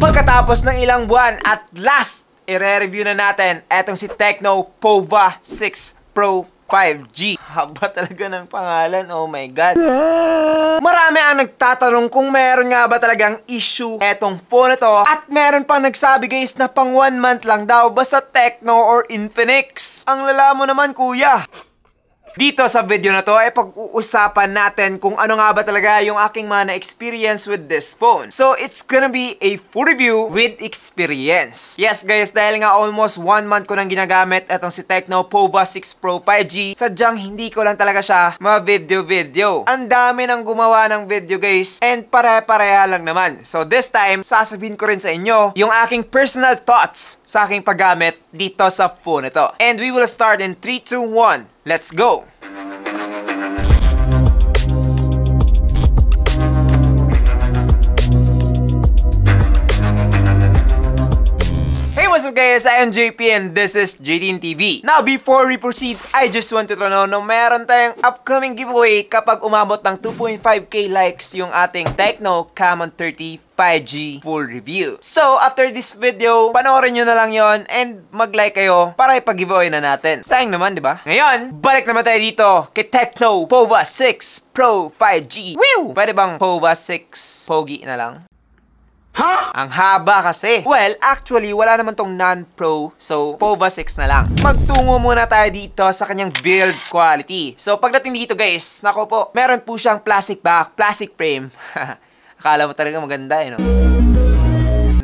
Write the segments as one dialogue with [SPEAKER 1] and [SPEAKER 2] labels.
[SPEAKER 1] Pagkatapos ng ilang buwan at last, i-review na natin etong si Tecno Pova 6 Pro 5G. Haba talaga ng pangalan, oh my god. Marami ang nagtatanong kung meron nga ba talagang issue etong phone na to at meron pang nagsabi guys na pang 1 month lang daw basta Tecno or Infinix. Ang lala mo naman kuya. Dito sa video na to ay pag-uusapan natin kung ano nga ba talaga yung aking mga na-experience with this phone. So it's gonna be a full review with experience. Yes guys, dahil nga almost one month ko nang ginagamit itong si Tecno Pova 6 Pro 5G, sadyang hindi ko lang talaga siya ma-video-video. Ang dami nang gumawa ng video guys and pare-pareha lang naman. So this time, sasabihin ko rin sa inyo yung aking personal thoughts sa aking paggamit dito sa phone ito. And we will start in 3, 2, 1. Let's go! What's up guys? I am and this is JTN TV. Now, before we proceed, I just want to know na meron tayong upcoming giveaway kapag umabot ng 2.5k likes yung ating Tecno Common 30 5G full review. So, after this video, panoorin nyo na lang yon and mag-like kayo para ipag-giveaway na natin. Sayang naman, di ba? Ngayon, balik naman tayo dito kay Tecno POVA 6 Pro 5G. Woo! Pwede bang POVA 6 Pogi na lang? Ha? Ang haba kasi. Well, actually, wala naman tong non-pro, so POVA 6 na lang. Magtungo muna tayo dito sa kanyang build quality. So, pagdating dito guys, nako po, meron po siyang plastic back, plastic frame. Akala mo talaga maganda eh, no?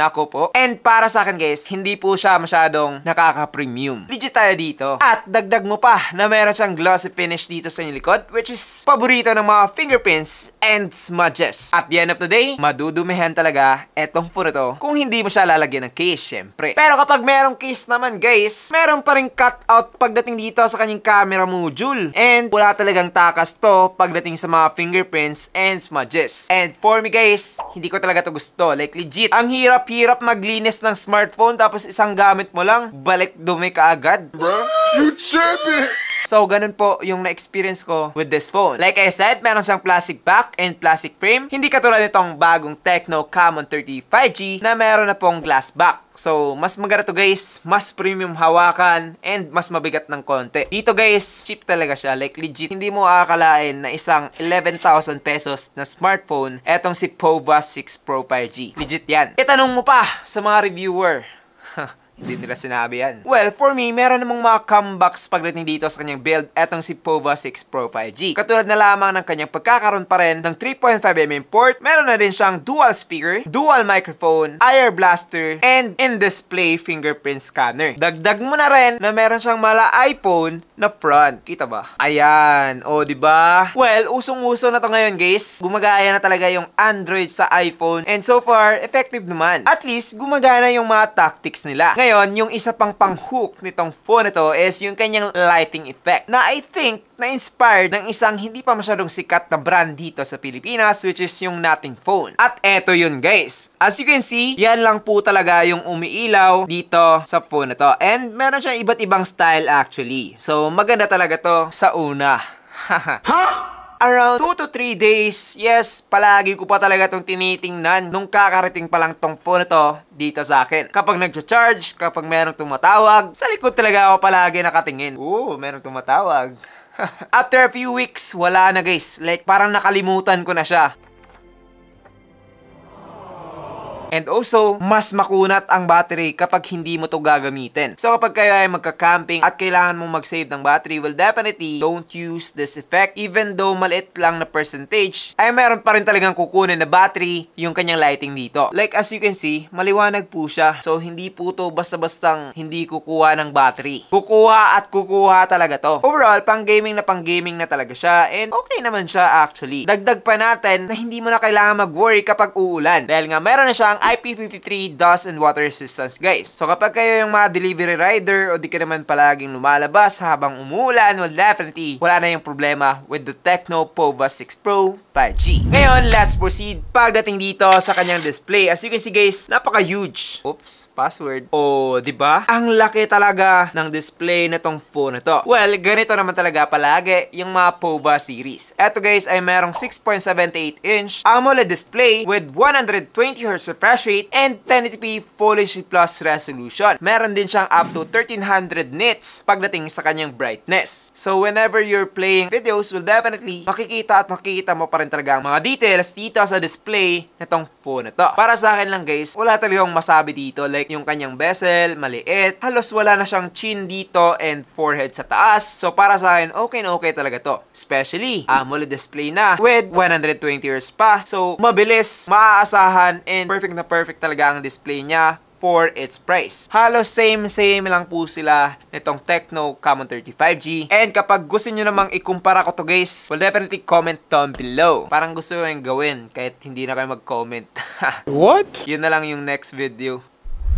[SPEAKER 1] Nako po. And para sa akin guys, hindi po siya masyadong nakaka-premium. Legit tayo dito. At dagdag mo pa na meron siyang glossy finish dito sa inyong likod which is paborito ng mga fingerprints and smudges. At the end of the day, madudumihan talaga etong phone ito kung hindi mo siya lalagyan ng case syempre. Pero kapag merong case naman guys, meron pa rin cutout pagdating dito sa kanyang camera module. And wala talagang takas to pagdating sa mga fingerprints and smudges. And for me guys, hindi ko talaga to gusto. Like legit, ang hirap hirap maglinis ng smartphone tapos isang gamit mo lang, balik dumi ka agad. Bro, you tripping! So, ganun po yung na-experience ko with this phone. Like I said, meron siyang plastic back and plastic frame. Hindi katulad nitong bagong Tecno Camon 35 g na meron na pong glass back. So, mas maganda to guys, mas premium hawakan, and mas mabigat ng konti. Dito guys, cheap talaga siya. Like legit, hindi mo akalain na isang 11,000 pesos na smartphone, etong si Pova 6 Pro 5G. Legit yan. Itanong mo pa sa mga reviewer, hindi nila sinabi yan. Well, for me, meron namang mga comebacks pagdating dito sa kanyang build etong si Pova 6 Pro 5G. Katulad na lamang ng kanyang pagkakaroon pa rin ng 3.5mm port, meron na rin siyang dual speaker, dual microphone, IR blaster, and in-display fingerprint scanner. Dagdag mo na rin na meron siyang mala iPhone na front. Kita ba? Ayan. O, oh, di ba? Well, usong-uso na to ngayon, guys. Gumagaya na talaga yung Android sa iPhone. And so far, effective naman. At least, gumagana yung mga tactics nila. Ngayon, ngayon, yung isa pang pang-hook nitong phone ito is yung kanyang lighting effect na I think na-inspired ng isang hindi pa masyadong sikat na brand dito sa Pilipinas which is yung nating phone. At eto yun guys. As you can see, yan lang po talaga yung umiilaw dito sa phone na to. And meron siyang iba't ibang style actually. So maganda talaga to sa una. ha? around 2 to 3 days. Yes, palagi ko pa talaga itong tinitingnan nung kakarating pa lang tong phone ito dito sa akin. Kapag nagcha-charge, kapag merong tumatawag, sa likod talaga ako palagi nakatingin. Oo, merong tumatawag. After a few weeks, wala na guys. Like, parang nakalimutan ko na siya. And also, mas makunat ang battery kapag hindi mo to gagamitin. So kapag kayo ay magka-camping at kailangan mong mag-save ng battery, well definitely don't use this effect. Even though maliit lang na percentage, ay meron pa rin talagang kukunin na battery yung kanyang lighting dito. Like as you can see, maliwanag po siya. So hindi po to basta-bastang hindi kukuha ng battery. Kukuha at kukuha talaga to. Overall, pang gaming na pang gaming na talaga siya and okay naman siya actually. Dagdag pa natin na hindi mo na kailangan mag-worry kapag uulan dahil nga meron na siyang IP53 dust and water resistance guys. So kapag kayo yung mga delivery rider o di ka naman palaging lumalabas habang umulan, well definitely wala na yung problema with the Tecno Pova 6 Pro 5G. Ngayon, let's proceed pagdating dito sa kanyang display. As you can see guys, napaka-huge. Oops, password. O, oh, di ba? Ang laki talaga ng display na tong phone na to. Well, ganito naman talaga palagi yung mga POVA series. Eto guys ay merong 6.78 inch AMOLED display with 120Hz refresh rate and 1080p Full HD Plus resolution. Meron din siyang up to 1300 nits pagdating sa kanyang brightness. So whenever you're playing videos, will definitely makikita at makikita mo pa rin talaga ang mga details dito sa display nitong phone na to. Para sa akin lang guys, wala talagang masabi dito like yung kanyang bezel, maliit, halos wala na siyang chin dito and forehead sa taas. So para sa akin, okay na okay talaga to. Especially, AMOLED display na with 120 Hz pa. So mabilis, maaasahan and perfect na perfect talaga ang display niya for its price. Halos same-same lang po sila nitong Tecno Camon 35G. And kapag gusto nyo namang ikumpara ko to guys, well definitely comment down below. Parang gusto ko yung gawin kahit hindi na kayo mag-comment. What? Yun na lang yung next video.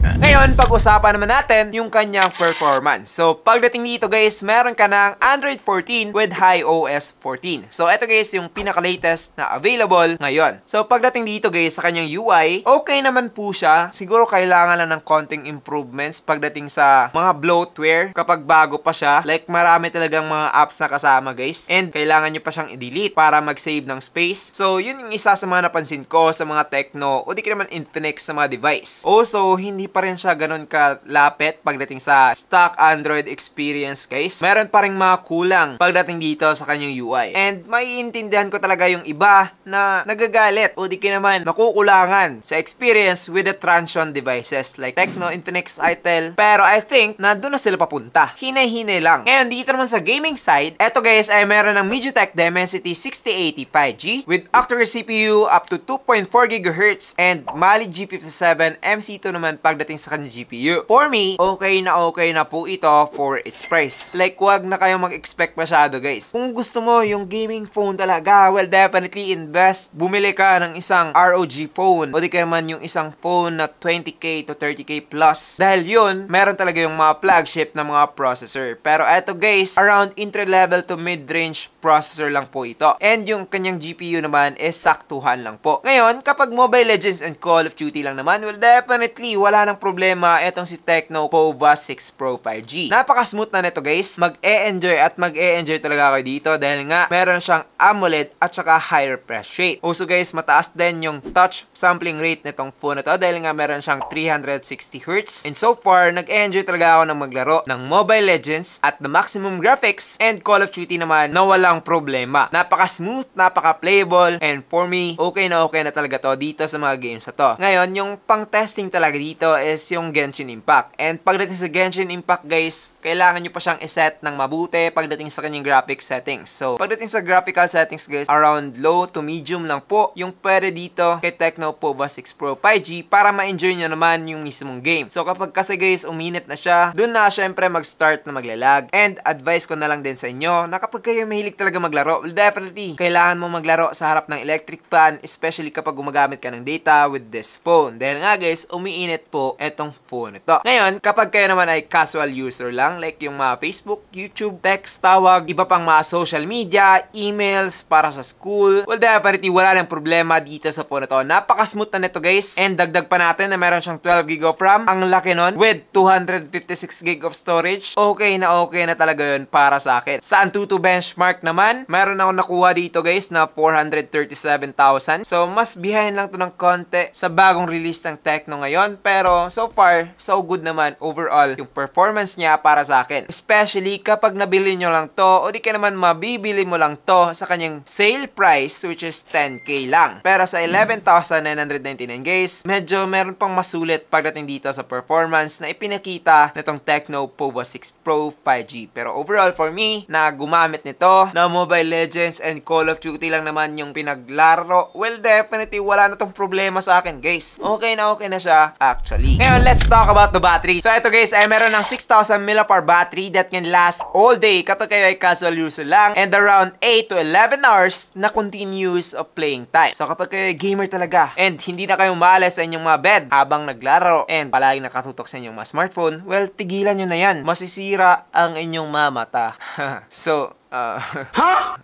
[SPEAKER 1] Ngayon, pag-usapan naman natin yung kanyang performance. So, pagdating dito guys, meron ka ng Android 14 with high OS 14. So, ito guys, yung pinaka-latest na available ngayon. So, pagdating dito guys, sa kanyang UI, okay naman po siya. Siguro kailangan lang ng konting improvements pagdating sa mga bloatware kapag bago pa siya. Like, marami talagang mga apps na kasama guys. And, kailangan nyo pa siyang i-delete para mag-save ng space. So, yun yung isa sa mga napansin ko sa mga Tecno o di ka naman Infinix sa mga device. Also, hindi pa rin siya ganun kalapit pagdating sa stock Android experience guys. Meron pa rin mga kulang pagdating dito sa kanyang UI. And maiintindihan ko talaga yung iba na nagagalit o di naman makukulangan sa experience with the transion devices like Tecno, Infinix, Itel. Pero I think na doon na sila papunta. Hine-hine lang. Ngayon dito naman sa gaming side, eto guys ay meron ng MediaTek Dimensity 6080 5G with octa-core CPU up to 2.4 GHz and Mali G57 MC2 naman pag pagdating sa kanyang GPU. For me, okay na okay na po ito for its price. Like, wag na kayo mag-expect masyado guys. Kung gusto mo yung gaming phone talaga, well, definitely invest. Bumili ka ng isang ROG phone o di kaya man yung isang phone na 20k to 30k plus. Dahil yun, meron talaga yung mga flagship na mga processor. Pero eto guys, around entry level to mid-range processor lang po ito. And yung kanyang GPU naman is saktuhan lang po. Ngayon, kapag Mobile Legends and Call of Duty lang naman, well, definitely wala na ng problema etong si Tecno Pova 6 Pro 5G. Napaka-smooth na nito guys. Mag-e-enjoy at mag-e-enjoy talaga kayo dito dahil nga meron siyang AMOLED at saka higher refresh rate. Also guys, mataas din yung touch sampling rate nitong phone na to dahil nga meron siyang 360Hz. And so far, nag-e-enjoy talaga ako ng maglaro ng Mobile Legends at the maximum graphics and Call of Duty naman na walang problema. Napaka-smooth, napaka-playable, and for me, okay na okay na talaga to dito sa mga games na to. Ngayon, yung pang-testing talaga dito is yung Genshin Impact. And pagdating sa Genshin Impact guys, kailangan nyo pa siyang iset ng mabuti pagdating sa kanyang graphic settings. So, pagdating sa graphical settings guys, around low to medium lang po yung pwede dito kay Tecno Pova 6 Pro 5G para ma-enjoy nyo naman yung mismong game. So, kapag kasi guys, uminit na siya, dun na syempre mag-start na maglalag. And advice ko na lang din sa inyo na kapag kayo mahilig talaga maglaro, well, definitely, kailangan mo maglaro sa harap ng electric fan, especially kapag gumagamit ka ng data with this phone. Dahil nga guys, umiinit po etong phone ito. Ngayon, kapag kayo naman ay casual user lang, like yung mga Facebook, YouTube, text, tawag, iba pang mga social media, emails para sa school, well definitely wala lang problema dito sa phone ito. Napaka-smooth na nito guys, and dagdag pa natin na meron siyang 12GB of RAM, ang laki nun, with 256GB of storage, okay na okay na talaga yun para sa akin. Sa Antutu benchmark naman, meron ako nakuha dito guys na 437,000, so mas behind lang to ng konti sa bagong release ng Tecno ngayon, pero so far, so good naman overall yung performance niya para sa akin. Especially kapag nabili nyo lang to o di ka naman mabibili mo lang to sa kanyang sale price which is 10k lang. Pero sa 11,999 guys, medyo meron pang masulit pagdating dito sa performance na ipinakita nitong Tecno Pova 6 Pro 5G. Pero overall for me, na gumamit nito na Mobile Legends and Call of Duty lang naman yung pinaglaro, well definitely wala na tong problema sa akin guys. Okay na okay na siya actually battery. Ngayon, let's talk about the battery. So ito guys, ay eh, meron ng 6,000 mAh battery that can last all day kapag kayo ay casual user lang and around 8 to 11 hours na continuous of playing time. So kapag kayo ay gamer talaga and hindi na kayo maalis sa inyong mga bed habang naglaro and palagi nakatutok sa inyong mga smartphone, well, tigilan nyo na yan. Masisira ang inyong mga mata. so, uh...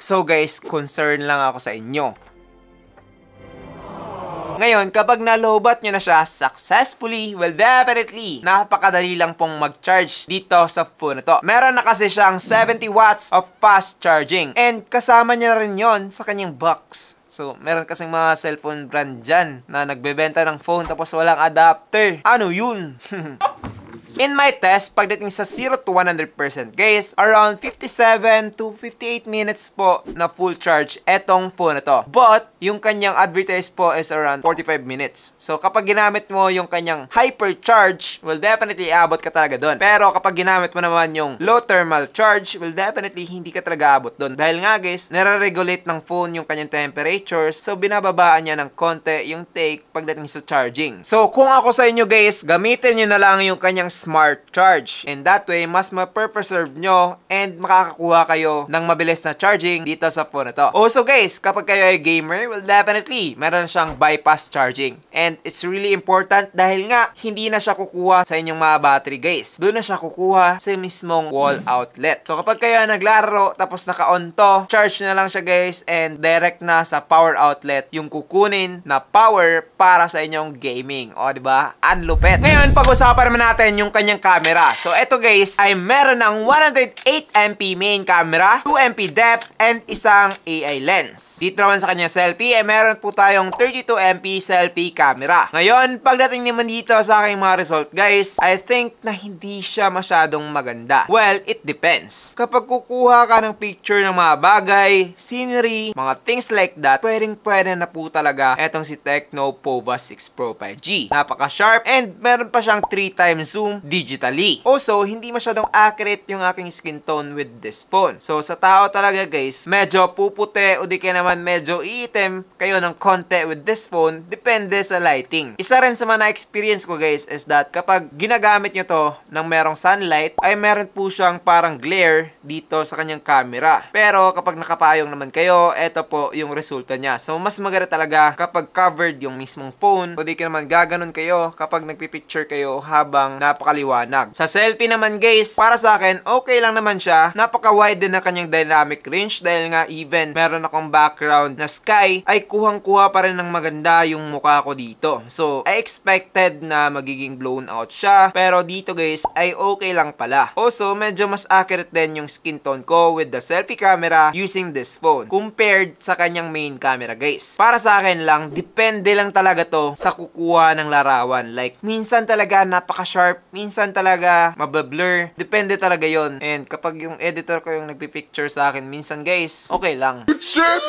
[SPEAKER 1] so guys, concern lang ako sa inyo. Ngayon, kapag na-lowbat nyo na siya successfully, well definitely, napakadali lang pong mag-charge dito sa phone na to. Meron na kasi siyang 70 watts of fast charging and kasama niya rin yon sa kanyang box. So, meron kasing mga cellphone brand dyan na nagbebenta ng phone tapos walang adapter. Ano yun? In my test, pagdating sa 0 to 100% guys, around 57 to 58 minutes po na full charge etong phone na to. But, yung kanyang advertise po is around 45 minutes. So, kapag ginamit mo yung kanyang hypercharge, will definitely abot ka talaga doon. Pero, kapag ginamit mo naman yung low thermal charge, will definitely hindi ka talaga abot doon. Dahil nga guys, nare ng phone yung kanyang temperatures, so binababaan niya ng konti yung take pagdating sa charging. So, kung ako sa inyo guys, gamitin nyo na lang yung kanyang smart charge. And that way, mas ma-preserve nyo and makakakuha kayo ng mabilis na charging dito sa phone na to. Also oh, guys, kapag kayo ay gamer, well definitely, meron siyang bypass charging. And it's really important dahil nga, hindi na siya kukuha sa inyong mga battery guys. Doon na siya kukuha sa mismong wall outlet. So kapag kayo ay naglaro, tapos naka-on to, charge na lang siya guys and direct na sa power outlet yung kukunin na power para sa inyong gaming. O, di ba? Ang lupet. Ngayon, pag-usapan naman natin yung kanyang camera. So eto guys, ay meron ng 108MP main camera, 2MP depth, and isang AI lens. Dito naman sa kanyang selfie, ay meron po tayong 32MP selfie camera. Ngayon, pagdating naman dito sa aking mga result guys, I think na hindi siya masyadong maganda. Well, it depends. Kapag kukuha ka ng picture ng mga bagay, scenery, mga things like that, pwedeng pwede na po talaga etong si Tecno Pova 6 Pro 5G. Napaka-sharp and meron pa siyang 3 times zoom digitally. Also, hindi masyadong accurate yung aking skin tone with this phone. So, sa tao talaga guys, medyo pupute o di kaya naman medyo iitim kayo ng konti with this phone, depende sa lighting. Isa rin sa mga na-experience ko guys is that kapag ginagamit nyo to ng merong sunlight, ay meron po siyang parang glare dito sa kanyang camera. Pero kapag nakapayong naman kayo, eto po yung resulta niya. So, mas maganda talaga kapag covered yung mismong phone o di kaya naman gaganon kayo kapag nagpipicture kayo habang napaka paliwanag. Sa selfie naman guys, para sa akin, okay lang naman siya. Napaka-wide din na kanyang dynamic range dahil nga even meron akong background na sky ay kuhang-kuha pa rin ng maganda yung mukha ko dito. So, I expected na magiging blown out siya pero dito guys ay okay lang pala. Also, medyo mas accurate din yung skin tone ko with the selfie camera using this phone compared sa kanyang main camera guys. Para sa akin lang, depende lang talaga to sa kukuha ng larawan. Like, minsan talaga napaka-sharp, minsan minsan talaga mabablur. Depende talaga yon And kapag yung editor ko yung nagpipicture sa akin, minsan guys, okay lang. Shit!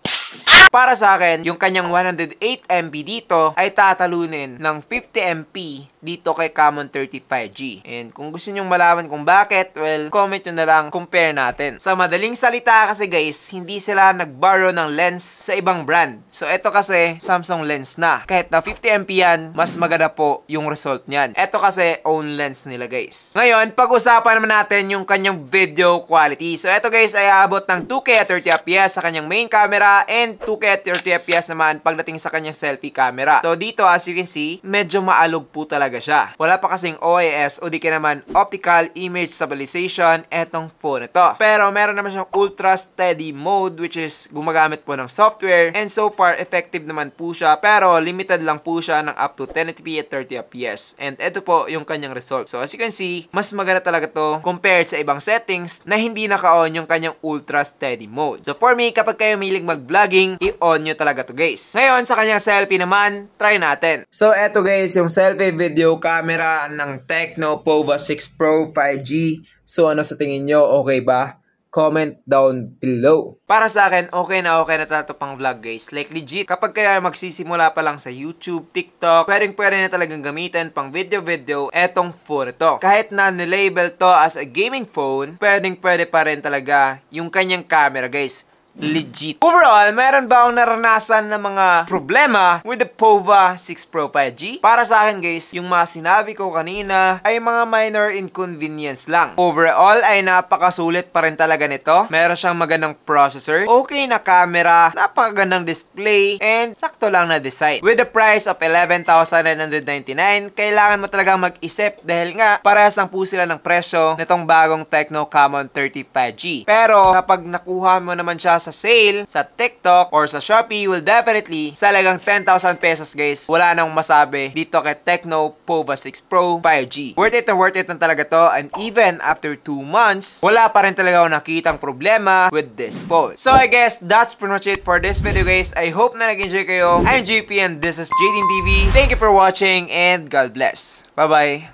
[SPEAKER 1] Para sa akin, yung kanyang 108MP dito ay tatalunin ng 50MP dito kay Common 35G. And kung gusto nyong malaman kung bakit, well, comment nyo na lang, compare natin. Sa madaling salita kasi guys, hindi sila nag-borrow ng lens sa ibang brand. So ito kasi, Samsung lens na. Kahit na 50MP yan, mas maganda po yung result niyan. Ito kasi, own lens nila guys. Ngayon, pag-usapan naman natin yung kanyang video quality. So ito guys, ay aabot ng 2K at 30fps sa kanyang main camera and And 2 at 30fps naman pagdating sa kanyang selfie camera. So dito as you can see, medyo maalog po talaga siya. Wala pa kasing OIS o di ka naman optical image stabilization etong phone ito. Pero meron naman siyang ultra steady mode which is gumagamit po ng software and so far effective naman po siya pero limited lang po siya ng up to 1080p at 30fps. And ito po yung kanyang result. So as you can see, mas maganda talaga to compared sa ibang settings na hindi naka-on yung kanyang ultra steady mode. So for me, kapag kayo milig mag-vlog laging i-on nyo talaga to guys. Ngayon, sa kanyang selfie naman, try natin. So, eto guys, yung selfie video camera ng Tecno Pova 6 Pro 5G. So, ano sa tingin nyo? Okay ba? comment down below. Para sa akin, okay na okay na talaga pang vlog guys. Like legit, kapag kaya magsisimula pa lang sa YouTube, TikTok, pwedeng pwede na talagang gamitin pang video-video etong phone to. Kahit na nilabel to as a gaming phone, pwedeng pwede pa rin talaga yung kanyang camera guys legit. Overall, meron ba akong naranasan na mga problema with the POVA 6 Pro 5G? Para sa akin guys, yung mga sinabi ko kanina ay mga minor inconvenience lang. Overall ay napakasulit pa rin talaga nito. Meron siyang magandang processor, okay na camera, napakagandang display, and sakto lang na design. With the price of 11,999, kailangan mo talaga mag-isip dahil nga parehas lang po sila ng presyo nitong bagong Tecno Camon 35G. Pero kapag nakuha mo naman siya sa sale, sa TikTok, or sa Shopee will definitely sa halagang 10,000 pesos guys. Wala nang masabi dito kay Tecno Pova 6 Pro 5G. Worth it na worth it na talaga to and even after 2 months, wala pa rin talaga ako nakitang problema with this phone. So I guess that's pretty much it for this video guys. I hope na nag-enjoy kayo. I'm JP and this is JDN TV. Thank you for watching and God bless. Bye-bye!